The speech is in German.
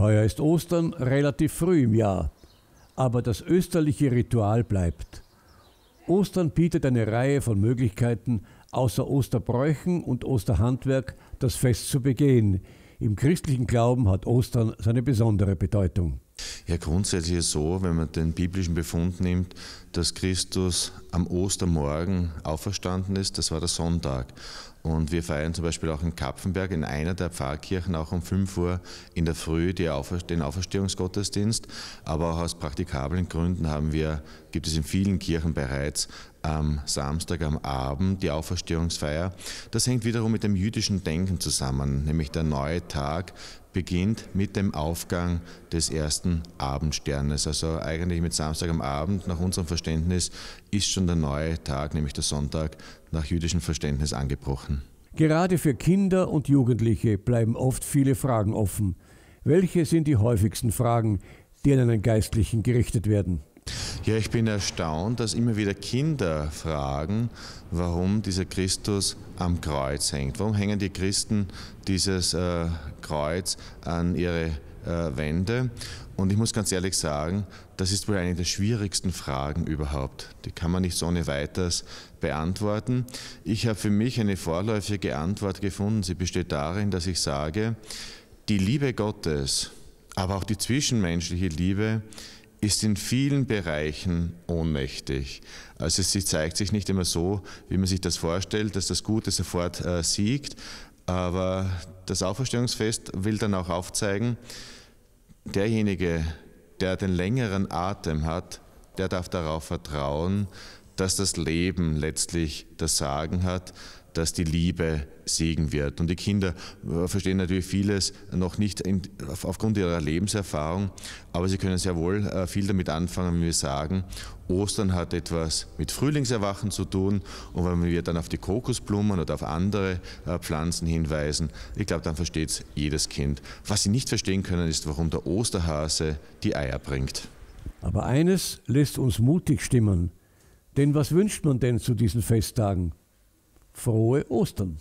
Heuer ist Ostern relativ früh im Jahr, aber das österliche Ritual bleibt. Ostern bietet eine Reihe von Möglichkeiten, außer Osterbräuchen und Osterhandwerk das Fest zu begehen. Im christlichen Glauben hat Ostern seine besondere Bedeutung. Ja, grundsätzlich ist es so, wenn man den biblischen Befund nimmt, dass Christus am Ostermorgen auferstanden ist, das war der Sonntag. Und wir feiern zum Beispiel auch in Kapfenberg in einer der Pfarrkirchen auch um 5 Uhr in der Früh Aufer den Auferstehungsgottesdienst. Aber auch aus praktikablen Gründen haben wir, gibt es in vielen Kirchen bereits am Samstag am Abend die Auferstehungsfeier. Das hängt wiederum mit dem jüdischen Denken zusammen, nämlich der neue Tag beginnt mit dem Aufgang des ersten Abendsternes. Also eigentlich mit Samstag am Abend, nach unserem Verständnis, ist schon der neue Tag, nämlich der Sonntag, nach jüdischem Verständnis angebrochen. Gerade für Kinder und Jugendliche bleiben oft viele Fragen offen. Welche sind die häufigsten Fragen, die an einen Geistlichen gerichtet werden? Ja, ich bin erstaunt, dass immer wieder Kinder fragen, warum dieser Christus am Kreuz hängt. Warum hängen die Christen dieses äh, Kreuz an ihre äh, Wände? Und ich muss ganz ehrlich sagen, das ist wohl eine der schwierigsten Fragen überhaupt. Die kann man nicht so ohne weiteres beantworten. Ich habe für mich eine vorläufige Antwort gefunden. Sie besteht darin, dass ich sage, die Liebe Gottes, aber auch die zwischenmenschliche Liebe ist in vielen Bereichen ohnmächtig. Also sie zeigt sich nicht immer so, wie man sich das vorstellt, dass das Gute sofort äh, siegt, aber das Auferstehungsfest will dann auch aufzeigen, derjenige, der den längeren Atem hat, der darf darauf vertrauen, dass das Leben letztlich das Sagen hat dass die Liebe Segen wird. Und die Kinder äh, verstehen natürlich vieles noch nicht in, aufgrund ihrer Lebenserfahrung, aber sie können sehr wohl äh, viel damit anfangen, wenn wir sagen, Ostern hat etwas mit Frühlingserwachen zu tun und wenn wir dann auf die Kokosblumen oder auf andere äh, Pflanzen hinweisen, ich glaube, dann versteht es jedes Kind. Was sie nicht verstehen können, ist, warum der Osterhase die Eier bringt. Aber eines lässt uns mutig stimmen. Denn was wünscht man denn zu diesen Festtagen? frohe Ostern.